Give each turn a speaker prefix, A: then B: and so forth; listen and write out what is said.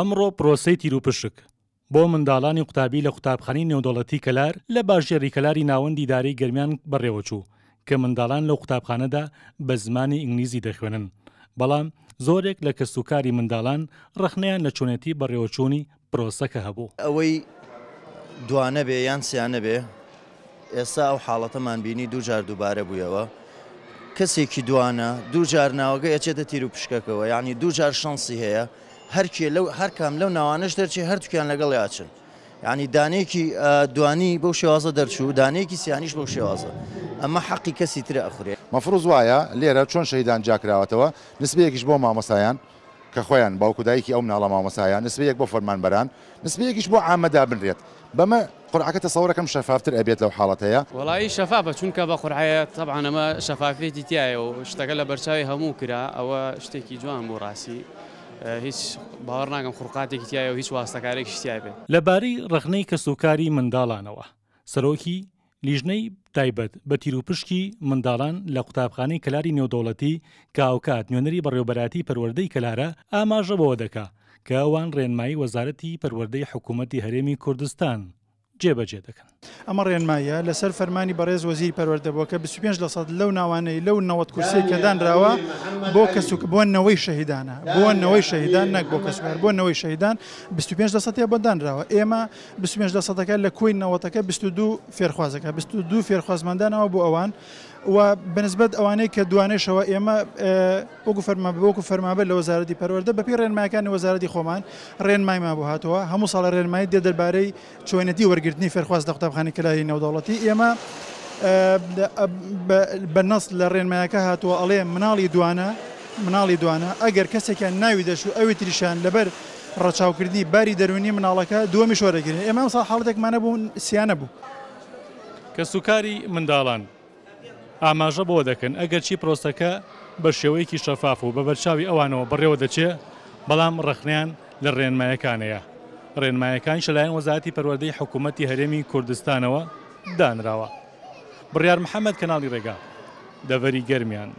A: ئەمڕۆ پرۆسی تیروپشک بۆ منداڵانی قوتابی لە قوتابخانی نێودەڵەتی کەلار لە باشژێری کەلاری ناوەندی دارەی گرمیان بڕێوەچوو کە منداڵان لە قوتابخانەدا بە زمانی ئینگلیزی دەخوێنن بەڵام زۆرێک لە کە سوکاری منداڵان ڕخنیان لە چونەتی بەڕێوەچوونی پرۆسەکە هەبوو ئەوەی
B: دوانە بێ یان سیانە بێ ئێستا ئەو حاڵەتەمان بینی دوو جار دووبارە بوویەوە کەسێکی دوانە دوو جار ناوەگە ئەچێتە تیر و پشکەکەەوە یعنی دوو جار شانسی هەیە هەرکێ لەو هەر کام لەو ناوانش دەرچێ هەرتوکیان لەگەڵ یاچن ینی دانەیەکی دوانی بەو شێوازە دەرچوو دانەیەکی سیانیش بەو شێوازە ئەمە حەقی کەسی ترە ئەخورێ مەفروز وایە لێرە چۆن شەیدان جاکراوەتەوە نسبەیەکیش بۆ مامەسایان کە خۆیان باوکودایکی ئەو ناڵە مامەسایان نسبەیەک بۆ فەرمانبەران نسبەیەکیش بۆ ئامەدا بنرێت بەمە قورعەکە تەسەورەکەم شەفافتر ئەبێت لەو حاڵەتەیە
C: وڵی شەفافە چونکە بە قورعەیە تەبعاەمە شەفافێتی تایە و شتەکە لە بەرچاوی هەموو کرا ئەوە شتێکی جوان بۆ ڕاستی هیچ باوەڕ ناگەم خوڕقاتێکی تایە و هیچ واستەکارێکی شتیای بێت
A: لەبارەی ڕخنەی کە سوکاری منداڵانەوە سەرۆکی لیژنەی تایبەت بە تیروپشکی منداڵان لە قوتابخانەی کلاری نێودەوڵەتی کاوکات نوێنەری بەڕێوبەتی پەروەردەی کلارە ئاماژەبەوە دەکا کە ئەوان ڕێنمایی وەزارەتی پەروەردەی حکوومەتتی هەرێمی کوردستان. جێبەجێ دەکەن
D: ئەمە ڕێنمایە لەسەر فەرمانی بەڕێز وەزیری پەروەردەبووکە 25 لە سەد لەو ناوانەی لەو نەوەت کورسی کەدانراوە بۆ کەسوک بۆنەوەی شەهیدانە بۆنەوەی شەهیدان نەک بۆ کەسوار بۆنەوەی شەهیدان 25 لە سەدە بەدانراوە ئێمە 25 لە سەدەکە لە کوی نەوەتەکە 22 فێرخوازەکە 22 فێرخوازماندانەوە بۆ ئەوان و بنسبت ئەوانەی کە دوانێشەوە ئێمە وەکو فەرما بۆکو فەرمابێت لە وەزارەتی پەروەەردە بەپی ڕێنماکانی وەزارەتی خۆمان ڕێنمای ما بۆ هاتەوە هەموو ساڵە ڕێنمای دێ دەربارەی چۆنەتی وەرگرت بەکارگرتنی فێرخواست لە قوتابخانی کلای نەودەوڵەتی ئێمە بە نەست لە ڕێنمایەکە هاتووە ئەڵێ مناڵی دوانە مناڵی دوانە ئەگەر کەسێکیان ناوی دەش و ئەوی تریشان لەبەر ڕەچاوکردنی باری دەرونی مناڵەکە دووەمی شۆرەگرن ئێمە سا حڵەتێکمانە بوون سیانە بوو
A: کە سوکاری منداڵان ئاماژە بۆ دەکەن ئەگەر چی پرۆستەکە بە شێوەیەکی شەفاف و بە بەرچاوی ئەوانەوە بڕێوە دەچێ بەڵام ڕخنیان لە ڕێنمایەکانەیە ڕێنمایەکان شەلایەن وەزاتی پەروەدەی حکوومەتتی هەرێمی کوردستانەوە دانراوە. بڕیار محەممەد کەناڵی ڕێگا دەڤەری گەرمیان.